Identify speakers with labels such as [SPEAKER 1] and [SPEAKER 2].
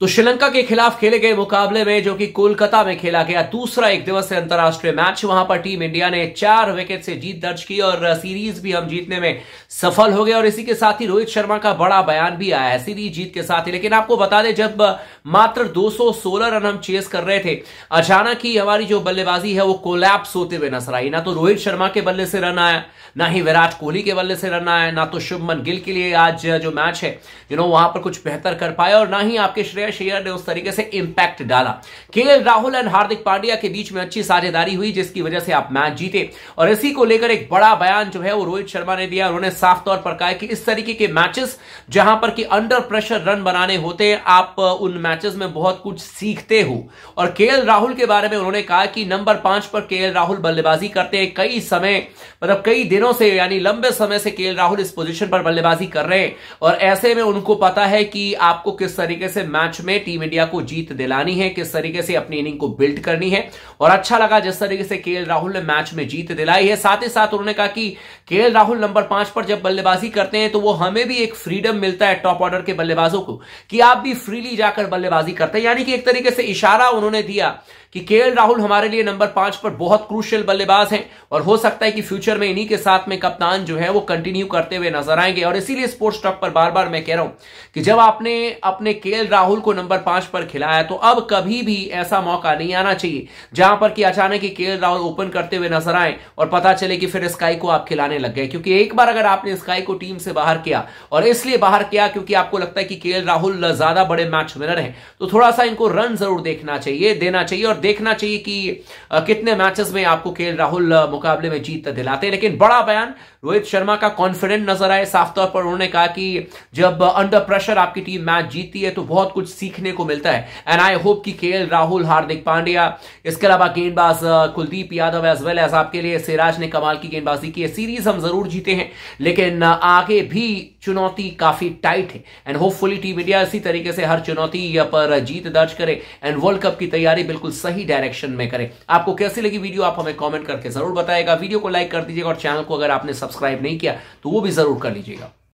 [SPEAKER 1] तो श्रीलंका के खिलाफ खेले गए मुकाबले में जो कि कोलकाता में खेला गया दूसरा एक दिवसीय अंतर्राष्ट्रीय मैच वहां पर टीम इंडिया ने चार विकेट से जीत दर्ज की और सीरीज भी हम जीतने में सफल हो गए और इसी के साथ ही रोहित शर्मा का बड़ा बयान भी आया है सीरीज जीत के साथ ही लेकिन आपको बता दें जब मात्र 216 रन हम चेस कर रहे थे अचानक ही हमारी जो बल्लेबाजी है वो कोलैप्स होते हुए नजर आई ना तो रोहित शर्मा के बल्ले से रन आया ना ही विराट कोहली के बल्ले से रन आया ना तो शुभमन गिल के लिए आज जो मैच है यू नो वहां पर कुछ बेहतर कर पाया और ना ही आपके श्रेय शेयर शेयर ने उस तरीके से इंपैक्ट डाला के राहुल एंड हार्दिक पांड्या के बीच में अच्छी साझेदारी हुई जिसकी वजह से आप मैच जीते और इसी को लेकर एक बड़ा बयान जो है वो रोहित शर्मा ने दिया उन्होंने साफ तौर पर कहा कि इस तरीके के मैचेस जहां पर कि अंडर प्रेशर रन बनाने होते हैं आप उन मैचेस में बहुत कुछ सीखते हो और के राहुल के बारे में उन्होंने कहा कि नंबर पांच पर के राहुल बल्लेबाजी करते हैं कई समय मतलब कई दिनों से यानी लंबे समय से के राहुल इस पोजिशन पर बल्लेबाजी कर रहे हैं और ऐसे में उनको पता है कि आपको किस तरीके से मैच मैच में टीम इंडिया को जीत दिलानी है किस तरीके से अपनी इनिंग को बिल्ड करनी है और अच्छा लगा जिस तरीके से के राहुल ने मैच में जीत दिलाई है साथ ही साथ उन्होंने कहा कि के राहुल नंबर पांच पर जब बल्लेबाजी करते हैं तो वो हमें भी एक फ्रीडम मिलता है टॉप ऑर्डर के बल्लेबाजों को कि आप भी फ्रीली जाकर बल्लेबाजी करते हैं यानी कि एक तरीके से इशारा उन्होंने दिया कि के राहुल हमारे लिए नंबर पांच पर बहुत क्रूशियल बल्लेबाज हैं और हो सकता है कि फ्यूचर में इन्हीं के साथ में कप्तान जो है वो कंटिन्यू करते हुए नजर आएंगे और इसीलिए स्पोर्ट्स ट्रक पर बार बार मैं कह रहा हूं कि जब आपने अपने के राहुल को नंबर पांच पर खिलाया तो अब कभी भी ऐसा मौका नहीं आना चाहिए जहां पर कि अचानक ही के राहुल ओपन करते हुए नजर आए और पता चले कि फिर स्काई को आप खिलाने लग गए क्योंकि एक बार अगर आपने स्काई को टीम से बाहर किया और इसलिए बाहर किया क्योंकि आपको लगता है कि के राहुल ज्यादा बड़े मैच विनर है तो थोड़ा सा इनको रन जरूर देखना चाहिए देना चाहिए और देखना चाहिए कि कितने मैचेस में आपको खेल राहुल मुकाबले में जीत दिलाते हैं लेकिन बड़ा बयान रोहित शर्मा का कॉन्फिडेंट नजर आए साफ तौर पर उन्होंने कहा कि जब अंडर प्रेशर आपकी टीम मैच जीतती है तो बहुत कुछ सीखने को मिलता है एंड आई होप कि के राहुल हार्दिक पांड्या इसके अलावा गेंदबाज Kuldeep Yadav as well as आपके लिए सिराज ने कमाल की गेंदबाजी की सीरीज हम जरूर जीते हैं लेकिन आगे भी चुनौती काफी टाइट है एंड होपफुली टीम इंडिया इसी तरीके से हर चुनौती पर जीत दर्ज करे एंड वर्ल्ड कप की तैयारी बिल्कुल सही डायरेक्शन में करें आपको कैसी लगी वीडियो आप हमें कॉमेंट करके जरूर बताएगा वीडियो को लाइक कर दीजिएगा और चैनल को अगर आपने सब्सक्राइब नहीं किया तो वो भी जरूर कर लीजिएगा